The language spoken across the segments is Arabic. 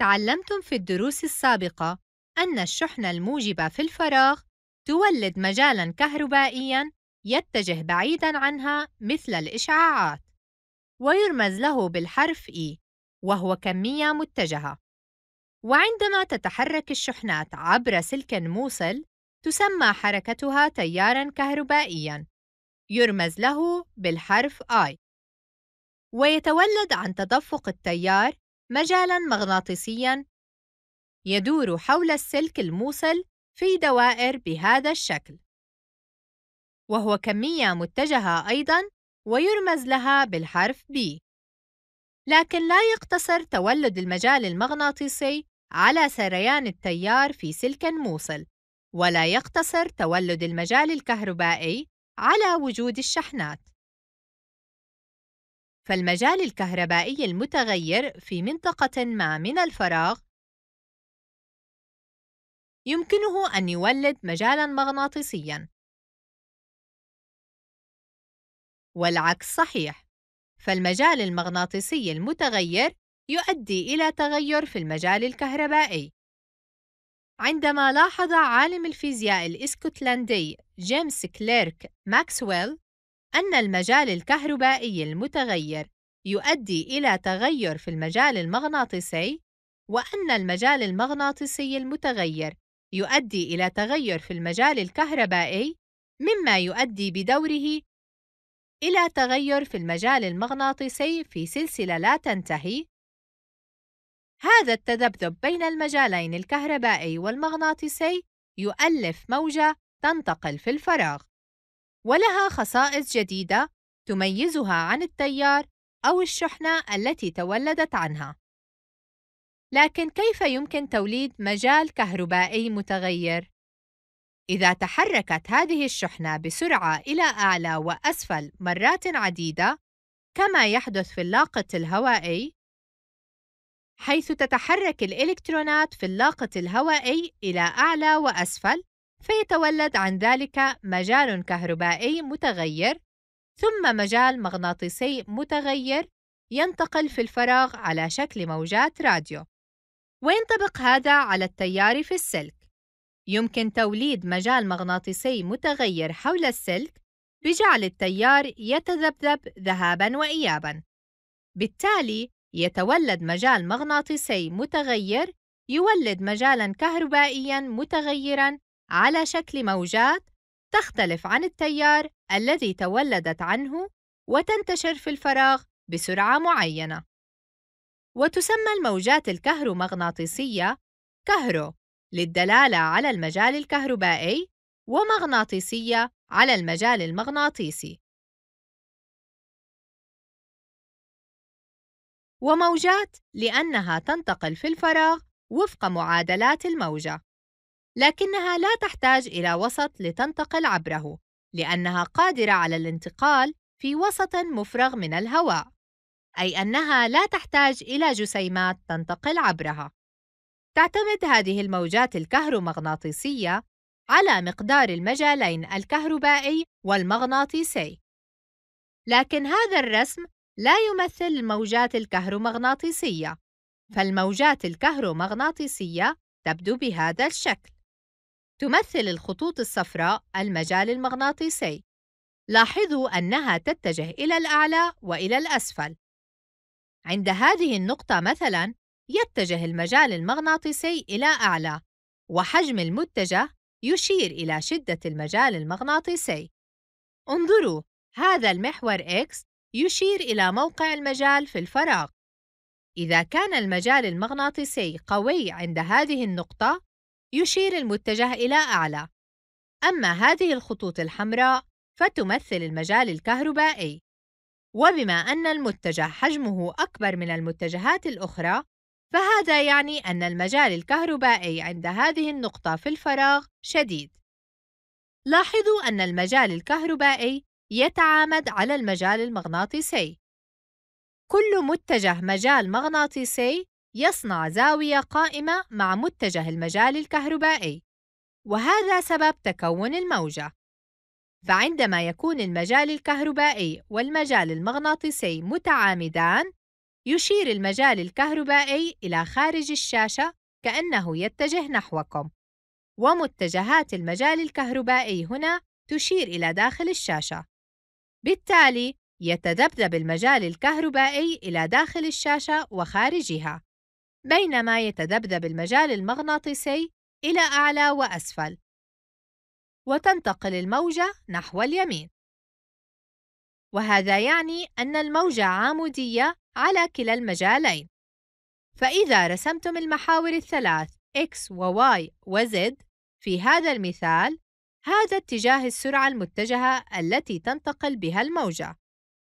تعلمتم في الدروس السابقة أن الشحنة الموجبة في الفراغ تولد مجالاً كهربائياً يتجه بعيداً عنها مثل الإشعاعات، ويرمز له بالحرف E وهو كمية متجهة. وعندما تتحرك الشحنات عبر سلك موصل، تسمى حركتها تياراً كهربائياً، يرمز له بالحرف I. ويتولد عن تدفق التيار مجالاً مغناطيسياً يدور حول السلك الموصل في دوائر بهذا الشكل وهو كمية متجهة أيضاً ويرمز لها بالحرف B لكن لا يقتصر تولد المجال المغناطيسي على سريان التيار في سلك موصل ولا يقتصر تولد المجال الكهربائي على وجود الشحنات فالمجال الكهربائي المتغير في منطقة ما من الفراغ يمكنه أن يولد مجالاً مغناطيسياً والعكس صحيح فالمجال المغناطيسي المتغير يؤدي إلى تغير في المجال الكهربائي عندما لاحظ عالم الفيزياء الإسكتلندي جيمس كليرك ماكسويل أن المجال الكهربائي المتغير يؤدي إلى تغير في المجال المغناطيسي وأن المجال المغناطيسي المتغير يؤدي إلى تغير في المجال الكهربائي مما يؤدي بدوره إلى تغير في المجال المغناطيسي في سلسلة لا تنتهي هذا التذبذب بين المجالين الكهربائي والمغناطيسي يؤلف موجة تنتقل في الفراغ ولها خصائص جديدة تميزها عن التيار أو الشحنة التي تولدت عنها. لكن كيف يمكن توليد مجال كهربائي متغير؟ إذا تحركت هذه الشحنة بسرعة إلى أعلى وأسفل مرات عديدة، كما يحدث في اللاقط الهوائي، حيث تتحرك الإلكترونات في اللاقط الهوائي إلى أعلى وأسفل فيتولد عن ذلك مجال كهربائي متغير ثم مجال مغناطيسي متغير ينتقل في الفراغ على شكل موجات راديو وينطبق هذا على التيار في السلك يمكن توليد مجال مغناطيسي متغير حول السلك بجعل التيار يتذبذب ذهابا وايابا بالتالي يتولد مجال مغناطيسي متغير يولد مجالا كهربائيا متغيرا على شكل موجات تختلف عن التيار الذي تولدت عنه وتنتشر في الفراغ بسرعة معينة. وتسمى الموجات الكهرومغناطيسية كهرو للدلالة على المجال الكهربائي ومغناطيسية على المجال المغناطيسي. وموجات لأنها تنتقل في الفراغ وفق معادلات الموجة. لكنها لا تحتاج إلى وسط لتنتقل عبره، لأنها قادرة على الانتقال في وسط مفرغ من الهواء، أي أنها لا تحتاج إلى جسيمات تنتقل عبرها. تعتمد هذه الموجات الكهرومغناطيسية على مقدار المجالين الكهربائي والمغناطيسي. لكن هذا الرسم لا يمثل الموجات الكهرومغناطيسية، فالموجات الكهرومغناطيسية تبدو بهذا الشكل. تمثل الخطوط الصفراء المجال المغناطيسي لاحظوا أنها تتجه إلى الأعلى وإلى الأسفل عند هذه النقطة مثلاً يتجه المجال المغناطيسي إلى أعلى وحجم المتجه يشير إلى شدة المجال المغناطيسي انظروا هذا المحور X يشير إلى موقع المجال في الفراغ إذا كان المجال المغناطيسي قوي عند هذه النقطة يشير المتجه إلى أعلى أما هذه الخطوط الحمراء فتمثل المجال الكهربائي وبما أن المتجه حجمه أكبر من المتجهات الأخرى فهذا يعني أن المجال الكهربائي عند هذه النقطة في الفراغ شديد لاحظوا أن المجال الكهربائي يتعامد على المجال المغناطيسي كل متجه مجال مغناطيسي يصنع زاوية قائمة مع متجه المجال الكهربائي، وهذا سبب تكون الموجة. فعندما يكون المجال الكهربائي والمجال المغناطيسي متعامدان، يشير المجال الكهربائي إلى خارج الشاشة كأنه يتجه نحوكم، ومتجهات المجال الكهربائي هنا تشير إلى داخل الشاشة. بالتالي، يتذبذب المجال الكهربائي إلى داخل الشاشة وخارجها. بينما يتذبذب المجال المغناطيسي إلى أعلى وأسفل وتنتقل الموجة نحو اليمين وهذا يعني أن الموجة عامودية على كلا المجالين فإذا رسمتم المحاور الثلاث X و Y و Z في هذا المثال هذا اتجاه السرعة المتجهة التي تنتقل بها الموجة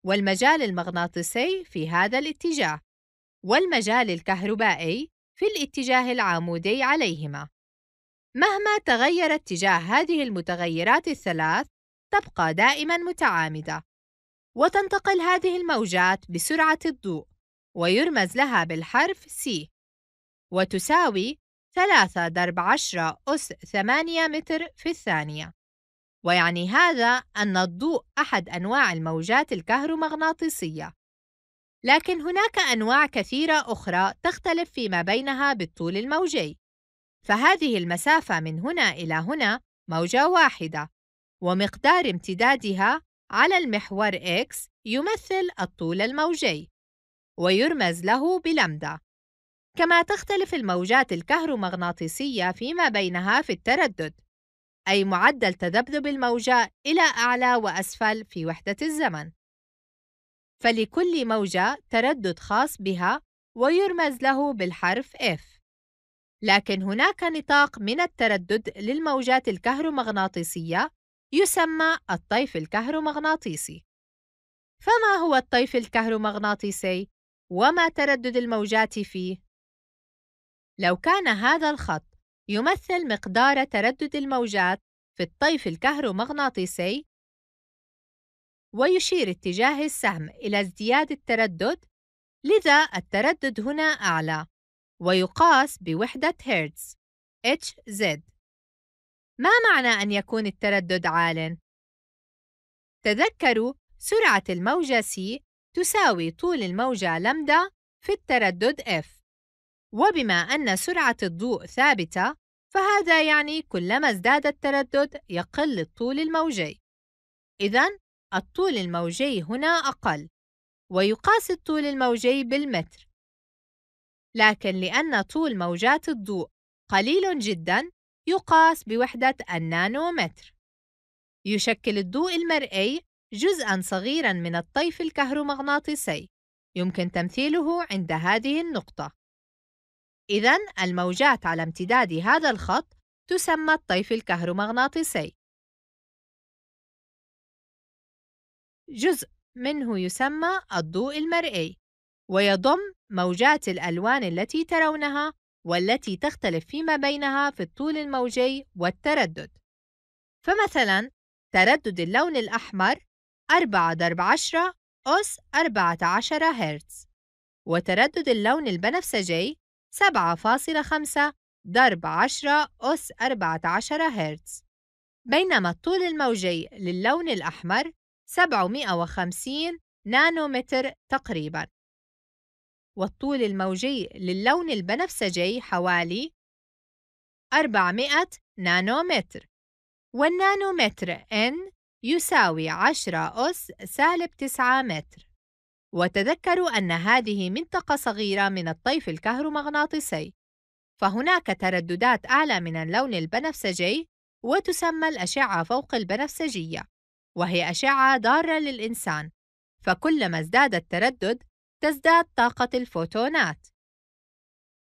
والمجال المغناطيسي في هذا الاتجاه والمجال الكهربائي في الاتجاه العمودي عليهما. مهما تغير اتجاه هذه المتغيرات الثلاث، تبقى دائمًا متعامدة، وتنتقل هذه الموجات بسرعة الضوء، ويرمز لها بالحرف C، وتساوي 3 ضرب 10 أس 8 متر في الثانية. ويعني هذا أن الضوء أحد أنواع الموجات الكهرومغناطيسية لكن هناك أنواع كثيرة أخرى تختلف فيما بينها بالطول الموجي، فهذه المسافة من هنا إلى هنا موجة واحدة، ومقدار امتدادها على المحور X يمثل الطول الموجي، ويرمز له بلمدا. كما تختلف الموجات الكهرومغناطيسية فيما بينها في التردد، أي معدل تذبذب الموجة إلى أعلى وأسفل في وحدة الزمن. فلكل موجة تردد خاص بها ويرمز له بالحرف F لكن هناك نطاق من التردد للموجات الكهرومغناطيسية يسمى الطيف الكهرومغناطيسي فما هو الطيف الكهرومغناطيسي؟ وما تردد الموجات فيه؟ لو كان هذا الخط يمثل مقدار تردد الموجات في الطيف الكهرومغناطيسي ويشير اتجاه السهم إلى ازدياد التردد لذا التردد هنا أعلى ويقاس بوحدة هرتز HZ ما معنى أن يكون التردد عالٍ؟ تذكروا سرعة الموجة C تساوي طول الموجة لمدا في التردد F وبما أن سرعة الضوء ثابتة فهذا يعني كلما ازداد التردد يقل الطول الموجي إذا الطول الموجي هنا أقل ويقاس الطول الموجي بالمتر لكن لأن طول موجات الضوء قليل جداً يقاس بوحدة النانومتر يشكل الضوء المرئي جزءاً صغيراً من الطيف الكهرومغناطيسي يمكن تمثيله عند هذه النقطة إذا الموجات على امتداد هذا الخط تسمى الطيف الكهرومغناطيسي جزء منه يسمى الضوء المرئي ويضم موجات الألوان التي ترونها والتي تختلف فيما بينها في الطول الموجي والتردد فمثلا تردد اللون الأحمر 4 ضرب 10 أس 14 هرتز وتردد اللون البنفسجي 7.5 ضرب 10 أس 14 هرتز بينما الطول الموجي للون الأحمر 750 نانومتر تقريبا والطول الموجي للون البنفسجي حوالي 400 نانومتر والنانومتر N يساوي 10 أس سالب 9 متر وتذكروا أن هذه منطقة صغيرة من الطيف الكهرومغناطيسي فهناك ترددات أعلى من اللون البنفسجي وتسمى الأشعة فوق البنفسجية وهي أشعة ضارة للإنسان فكلما ازداد التردد تزداد طاقة الفوتونات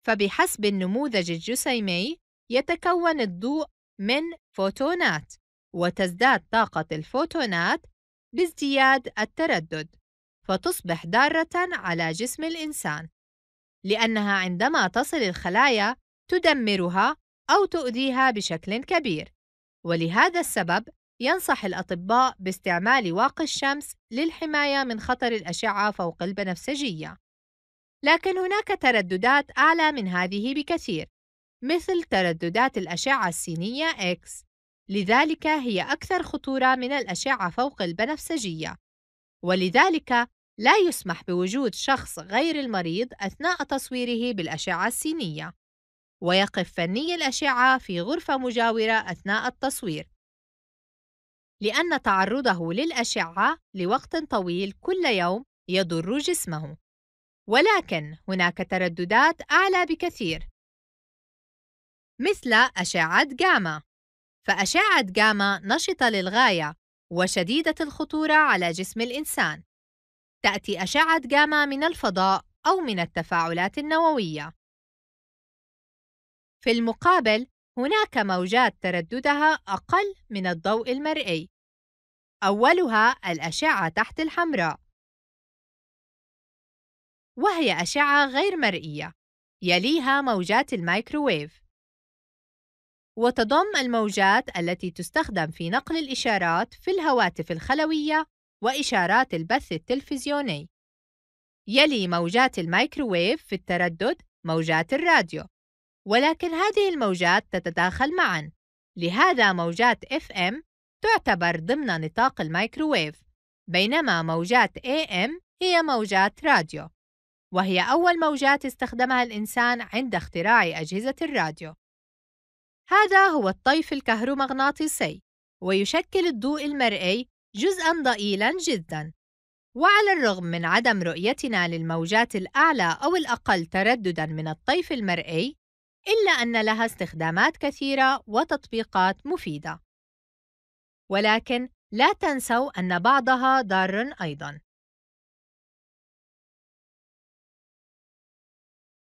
فبحسب النموذج الجسيمي يتكون الضوء من فوتونات وتزداد طاقة الفوتونات بازدياد التردد فتصبح ضارة على جسم الإنسان لأنها عندما تصل الخلايا تدمرها أو تؤذيها بشكل كبير ولهذا السبب ينصح الأطباء باستعمال واقي الشمس للحماية من خطر الأشعة فوق البنفسجية. لكن هناك ترددات أعلى من هذه بكثير، مثل ترددات الأشعة السينية X، لذلك هي أكثر خطورة من الأشعة فوق البنفسجية، ولذلك لا يسمح بوجود شخص غير المريض أثناء تصويره بالأشعة السينية، ويقف فني الأشعة في غرفة مجاورة أثناء التصوير. لأن تعرضه للأشعة لوقت طويل كل يوم يضر جسمه، ولكن هناك ترددات أعلى بكثير، مثل أشعة جاما، فأشعة جاما نشطة للغاية وشديدة الخطورة على جسم الإنسان. تأتي أشعة جاما من الفضاء أو من التفاعلات النووية. في المقابل، هناك موجات ترددها أقل من الضوء المرئي أولها الأشعة تحت الحمراء وهي أشعة غير مرئية يليها موجات الميكروويف وتضم الموجات التي تستخدم في نقل الإشارات في الهواتف الخلوية وإشارات البث التلفزيوني يلي موجات الميكروويف في التردد موجات الراديو ولكن هذه الموجات تتداخل معًا، لهذا موجات FM تعتبر ضمن نطاق الميكروويف، بينما موجات AM هي موجات راديو، وهي أول موجات استخدمها الإنسان عند اختراع أجهزة الراديو. هذا هو الطيف الكهرومغناطيسي، ويشكل الضوء المرئي جزءًا ضئيلًا جدًا. وعلى الرغم من عدم رؤيتنا للموجات الأعلى أو الأقل ترددًا من الطيف المرئي، إلا أن لها استخدامات كثيرة وتطبيقات مفيدة ولكن لا تنسوا أن بعضها ضار أيضاً